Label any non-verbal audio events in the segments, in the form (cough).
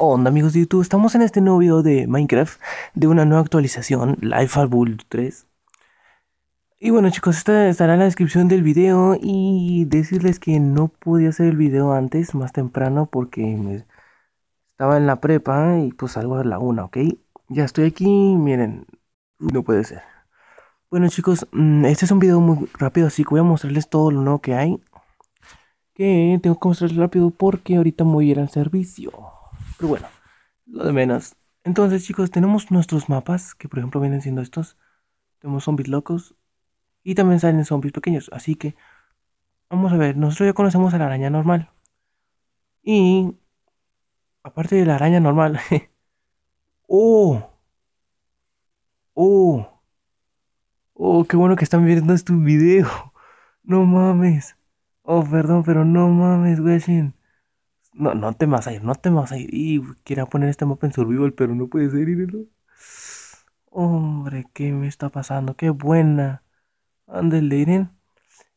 ¡Hola amigos de YouTube? Estamos en este nuevo video de Minecraft de una nueva actualización, Life Bull 3. Y bueno chicos, esta estará en la descripción del video y decirles que no pude hacer el video antes, más temprano, porque me estaba en la prepa y pues salgo a la una, ¿ok? Ya estoy aquí, miren, no puede ser. Bueno chicos, mm, este es un video muy rápido, así que voy a mostrarles todo lo nuevo que hay que tengo que mostrarles rápido porque ahorita me voy a ir al servicio. Pero bueno, lo de menos. Entonces, chicos, tenemos nuestros mapas, que por ejemplo vienen siendo estos. Tenemos zombies locos y también salen zombies pequeños. Así que, vamos a ver, nosotros ya conocemos a la araña normal. Y, aparte de la araña normal... (laughs) ¡Oh! ¡Oh! ¡Oh, qué bueno que están viendo este video! ¡No mames! Oh, perdón, pero no mames, güey. No, no te vas a ir, no te vas a ir. Y quiera poner este mapa en survival, pero no puede ser, irlo Hombre, ¿qué me está pasando? ¡Qué buena! Ándale, Irene.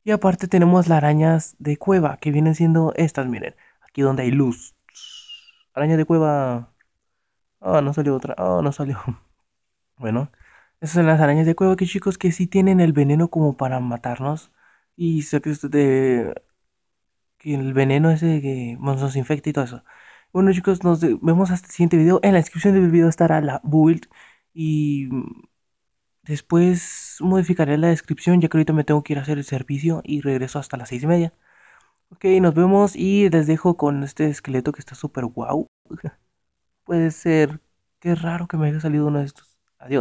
Y aparte tenemos las arañas de cueva, que vienen siendo estas, miren. Aquí donde hay luz. Araña de cueva. Ah, no salió otra. Ah, no salió. (laughs) Bueno, esas son las arañas de cueva que chicos que sí tienen el veneno como para matarnos. Y sé que usted de que el veneno ese que nos infecta y todo eso. Bueno chicos, nos vemos hasta el siguiente video. En la descripción del video estará la build y mm, después modificaré la descripción ya que ahorita me tengo que ir a hacer el servicio y regreso hasta las seis y media. Ok, nos vemos y les dejo con este esqueleto que está súper guau. (laughs) Puede ser, qué raro que me haya salido uno de estos.